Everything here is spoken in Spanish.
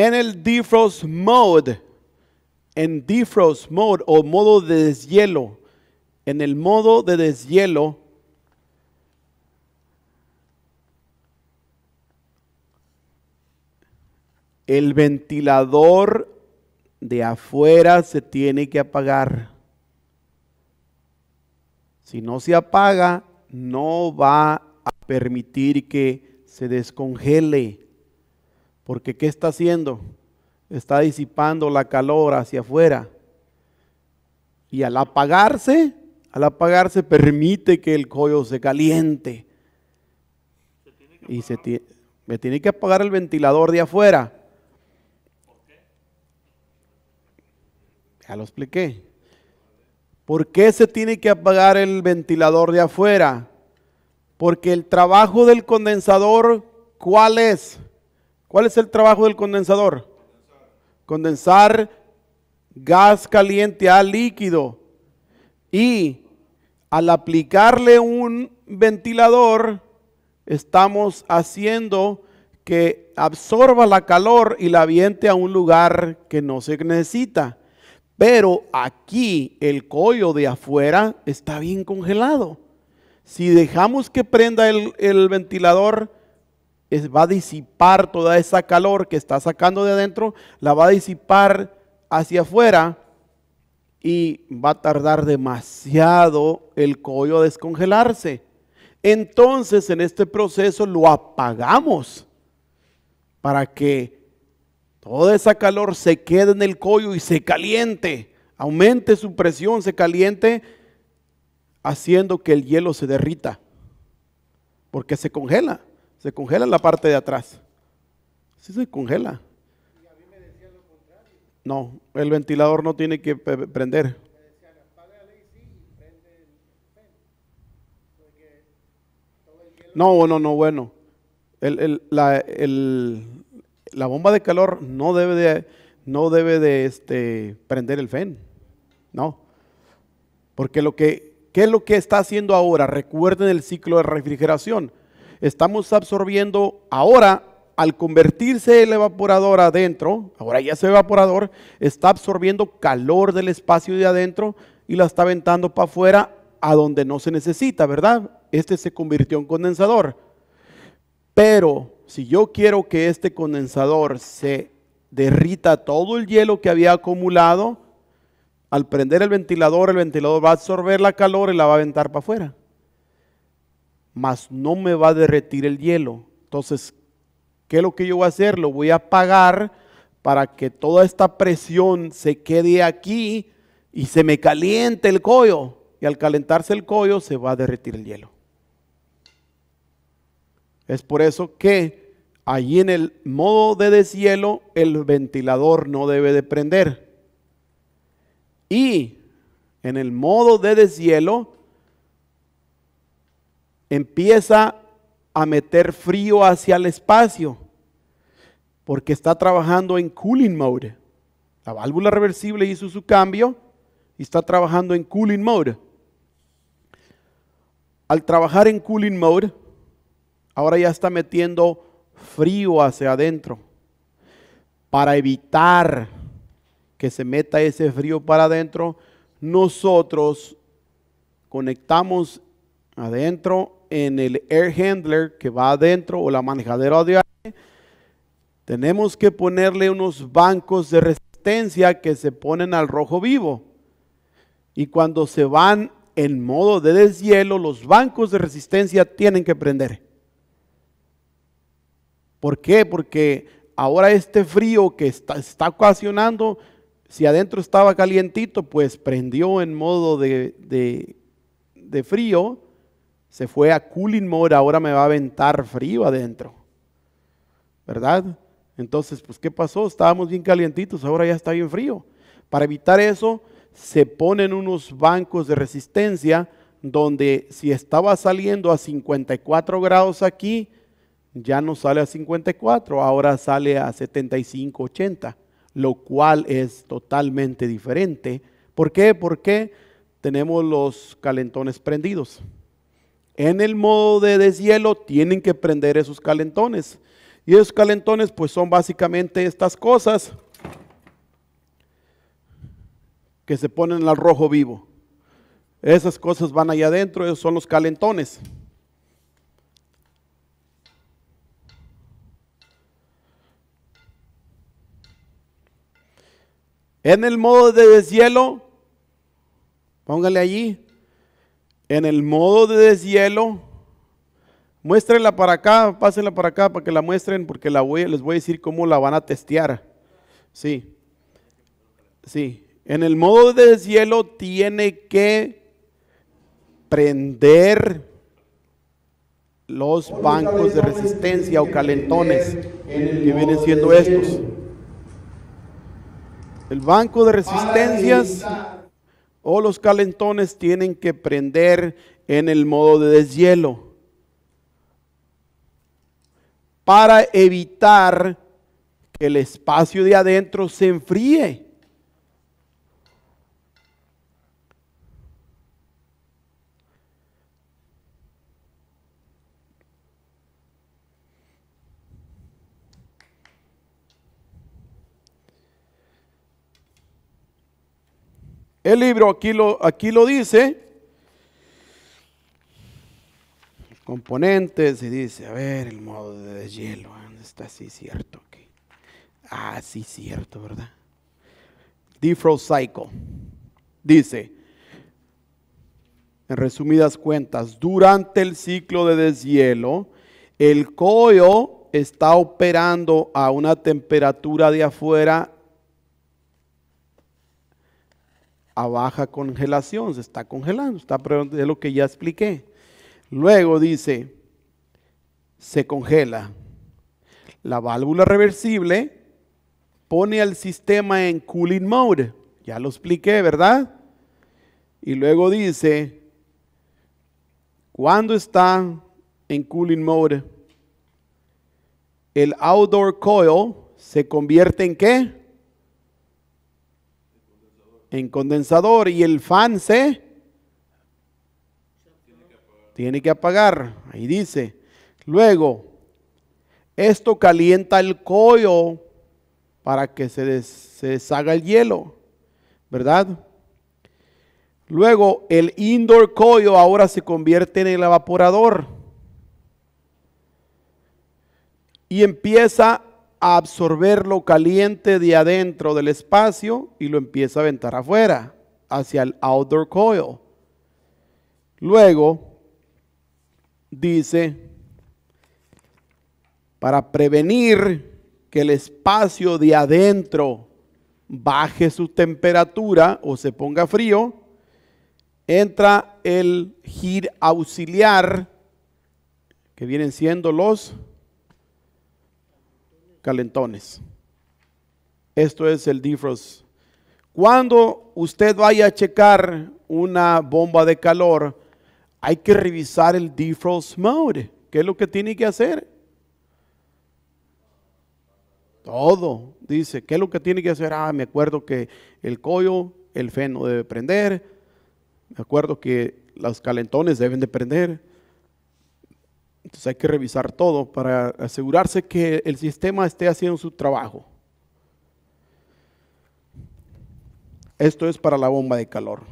En el defrost mode, en defrost mode o modo de deshielo, en el modo de deshielo, el ventilador de afuera se tiene que apagar. Si no se apaga, no va a permitir que se descongele. Porque ¿qué está haciendo? Está disipando la calor hacia afuera. Y al apagarse, al apagarse permite que el coyo se caliente. y se me tiene que apagar el ventilador de afuera. Ya lo expliqué. ¿Por qué se tiene que apagar el ventilador de afuera? Porque el trabajo del condensador, ¿cuál es? ¿Cuál es el trabajo del condensador? Condensar gas caliente a líquido. Y al aplicarle un ventilador, estamos haciendo que absorba la calor y la viente a un lugar que no se necesita. Pero aquí el collo de afuera está bien congelado. Si dejamos que prenda el, el ventilador, va a disipar toda esa calor que está sacando de adentro, la va a disipar hacia afuera y va a tardar demasiado el collo a descongelarse. Entonces en este proceso lo apagamos para que toda esa calor se quede en el collo y se caliente, aumente su presión, se caliente, haciendo que el hielo se derrita, porque se congela. Se congela la parte de atrás. Sí se congela. No, el ventilador no tiene que prender. No, no, no, bueno. El, el, la, el, la, bomba de calor no debe de, no debe de este, prender el FEN. No. Porque lo que, es lo que está haciendo ahora? Recuerden el ciclo de refrigeración estamos absorbiendo ahora al convertirse el evaporador adentro, ahora ya es evaporador está absorbiendo calor del espacio de adentro y la está aventando para afuera a donde no se necesita, ¿verdad? Este se convirtió en condensador. Pero si yo quiero que este condensador se derrita todo el hielo que había acumulado, al prender el ventilador, el ventilador va a absorber la calor y la va a aventar para afuera más no me va a derretir el hielo. Entonces, ¿qué es lo que yo voy a hacer? Lo voy a apagar para que toda esta presión se quede aquí y se me caliente el collo. Y al calentarse el collo se va a derretir el hielo. Es por eso que allí en el modo de deshielo el ventilador no debe de prender. Y en el modo de deshielo empieza a meter frío hacia el espacio, porque está trabajando en cooling mode. La válvula reversible hizo su cambio y está trabajando en cooling mode. Al trabajar en cooling mode, ahora ya está metiendo frío hacia adentro para evitar que se meta ese frío para adentro, nosotros conectamos adentro en el air handler que va adentro o la manejadera de aire, tenemos que ponerle unos bancos de resistencia que se ponen al rojo vivo. Y cuando se van en modo de deshielo, los bancos de resistencia tienen que prender. ¿Por qué? Porque ahora este frío que está, está ocasionando, si adentro estaba calientito, pues prendió en modo de, de, de frío se fue a cooling More, ahora me va a aventar frío adentro. ¿Verdad? Entonces, pues, ¿qué pasó? Estábamos bien calientitos, ahora ya está bien frío. Para evitar eso, se ponen unos bancos de resistencia donde si estaba saliendo a 54 grados aquí, ya no sale a 54, ahora sale a 75, 80, lo cual es totalmente diferente. ¿Por qué? Porque tenemos los calentones prendidos en el modo de deshielo tienen que prender esos calentones. Y esos calentones pues son básicamente estas cosas que se ponen al rojo vivo. Esas cosas van allá adentro, esos son los calentones. En el modo de deshielo, póngale allí, en el modo de deshielo. Muéstrenla para acá, pásenla para acá para que la muestren, porque les voy a decir cómo la van a testear. Sí, sí. En el modo de deshielo tiene que prender los bancos de resistencia o calentones que vienen siendo estos. El banco de resistencias o los calentones tienen que prender en el modo de deshielo para evitar que el espacio de adentro se enfríe. El libro aquí lo, aquí lo dice. componentes y dice, a ver, el modo de deshielo. Ah, está así cierto. Ah, sí cierto, ¿verdad? Defrost Cycle. Dice, en resumidas cuentas, durante el ciclo de deshielo, el coyo está operando a una temperatura de afuera a baja congelación, se está congelando, está de lo que ya expliqué. Luego dice, se congela. La válvula reversible pone al sistema en cooling mode, ya lo expliqué, ¿verdad? Y luego dice, cuando está en cooling mode, el outdoor coil se convierte en qué? en condensador y el fan se tiene que apagar. Ahí dice. Luego, esto calienta el coyo para que se, se deshaga el hielo, ¿verdad? Luego, el indoor coyo ahora se convierte en el evaporador y empieza a absorber lo caliente de adentro del espacio y lo empieza a aventar afuera, hacia el outdoor coil. Luego dice, para prevenir que el espacio de adentro baje su temperatura o se ponga frío, entra el gir auxiliar, que vienen siendo los calentones. Esto es el defrost. Cuando usted vaya a checar una bomba de calor, hay que revisar el defrost mode. ¿Qué es lo que tiene que hacer? Todo, dice, ¿qué es lo que tiene que hacer? Ah, me acuerdo que el collo, el feno debe prender, me acuerdo que los calentones deben de prender, entonces hay que revisar todo para asegurarse que el sistema esté haciendo su trabajo. Esto es para la bomba de calor.